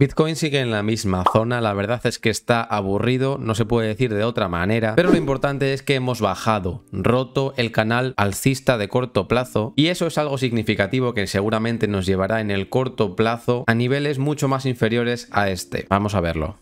Bitcoin sigue en la misma zona, la verdad es que está aburrido, no se puede decir de otra manera, pero lo importante es que hemos bajado, roto el canal alcista de corto plazo y eso es algo significativo que seguramente nos llevará en el corto plazo a niveles mucho más inferiores a este. Vamos a verlo.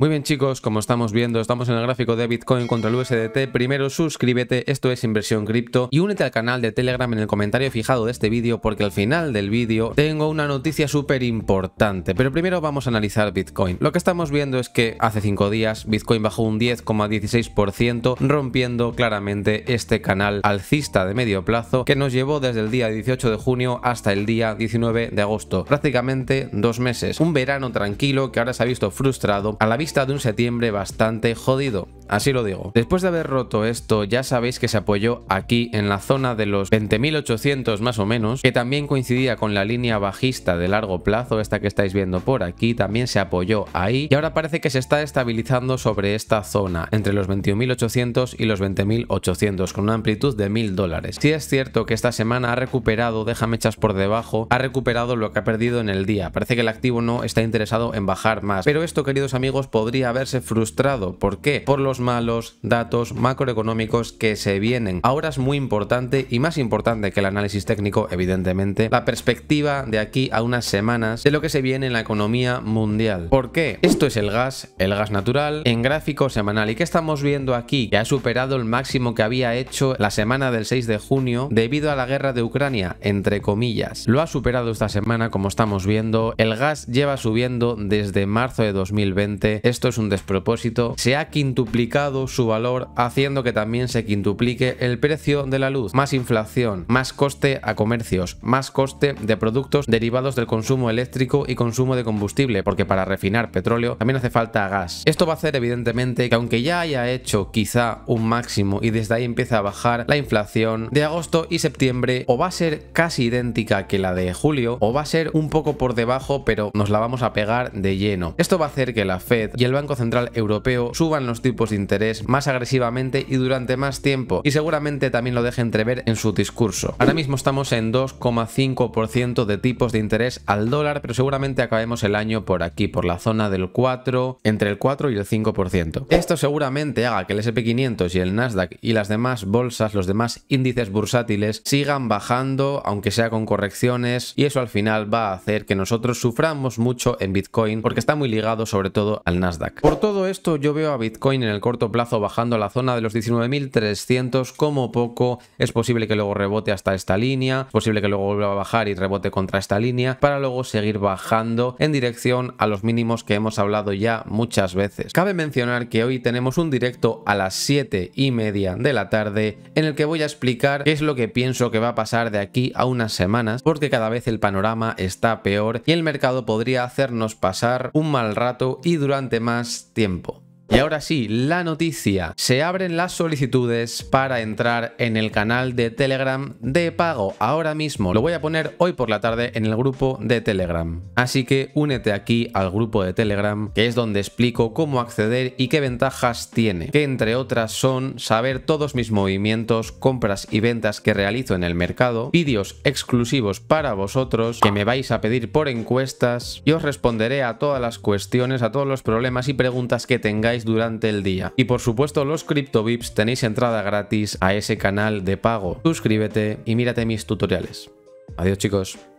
Muy bien chicos, como estamos viendo, estamos en el gráfico de Bitcoin contra el USDT. Primero suscríbete, esto es Inversión Cripto y únete al canal de Telegram en el comentario fijado de este vídeo porque al final del vídeo tengo una noticia súper importante. Pero primero vamos a analizar Bitcoin. Lo que estamos viendo es que hace cinco días Bitcoin bajó un 10,16% rompiendo claramente este canal alcista de medio plazo que nos llevó desde el día 18 de junio hasta el día 19 de agosto. Prácticamente dos meses. Un verano tranquilo que ahora se ha visto frustrado a la vista de un septiembre bastante jodido así lo digo. Después de haber roto esto, ya sabéis que se apoyó aquí en la zona de los 20.800 más o menos, que también coincidía con la línea bajista de largo plazo, esta que estáis viendo por aquí, también se apoyó ahí y ahora parece que se está estabilizando sobre esta zona, entre los 21.800 y los 20.800, con una amplitud de 1.000 dólares. Si sí es cierto que esta semana ha recuperado, déjame echas por debajo, ha recuperado lo que ha perdido en el día. Parece que el activo no está interesado en bajar más. Pero esto, queridos amigos, podría haberse frustrado. ¿Por qué? Por los malos datos macroeconómicos que se vienen. Ahora es muy importante y más importante que el análisis técnico, evidentemente, la perspectiva de aquí a unas semanas de lo que se viene en la economía mundial. ¿Por qué? Esto es el gas, el gas natural, en gráfico semanal. ¿Y qué estamos viendo aquí? Que ha superado el máximo que había hecho la semana del 6 de junio debido a la guerra de Ucrania, entre comillas. Lo ha superado esta semana, como estamos viendo. El gas lleva subiendo desde marzo de 2020. Esto es un despropósito. Se ha quintuplicado su valor haciendo que también se quintuplique el precio de la luz, más inflación, más coste a comercios, más coste de productos derivados del consumo eléctrico y consumo de combustible, porque para refinar petróleo también hace falta gas. Esto va a hacer evidentemente que aunque ya haya hecho quizá un máximo y desde ahí empieza a bajar la inflación de agosto y septiembre o va a ser casi idéntica que la de julio o va a ser un poco por debajo pero nos la vamos a pegar de lleno. Esto va a hacer que la Fed y el Banco Central Europeo suban los tipos de interés más agresivamente y durante más tiempo y seguramente también lo deje entrever en su discurso. Ahora mismo estamos en 2,5% de tipos de interés al dólar pero seguramente acabemos el año por aquí, por la zona del 4, entre el 4 y el 5%. Esto seguramente haga que el SP500 y el Nasdaq y las demás bolsas, los demás índices bursátiles sigan bajando aunque sea con correcciones y eso al final va a hacer que nosotros suframos mucho en Bitcoin porque está muy ligado sobre todo al Nasdaq. Por todo esto yo veo a Bitcoin en el corto plazo bajando a la zona de los 19.300, como poco es posible que luego rebote hasta esta línea, posible que luego vuelva a bajar y rebote contra esta línea, para luego seguir bajando en dirección a los mínimos que hemos hablado ya muchas veces. Cabe mencionar que hoy tenemos un directo a las 7 y media de la tarde en el que voy a explicar qué es lo que pienso que va a pasar de aquí a unas semanas, porque cada vez el panorama está peor y el mercado podría hacernos pasar un mal rato y durante más tiempo. Y ahora sí, la noticia. Se abren las solicitudes para entrar en el canal de Telegram de pago ahora mismo. Lo voy a poner hoy por la tarde en el grupo de Telegram. Así que únete aquí al grupo de Telegram, que es donde explico cómo acceder y qué ventajas tiene. Que entre otras son saber todos mis movimientos, compras y ventas que realizo en el mercado, vídeos exclusivos para vosotros que me vais a pedir por encuestas y os responderé a todas las cuestiones, a todos los problemas y preguntas que tengáis durante el día. Y por supuesto los vips tenéis entrada gratis a ese canal de pago. Suscríbete y mírate mis tutoriales. Adiós chicos.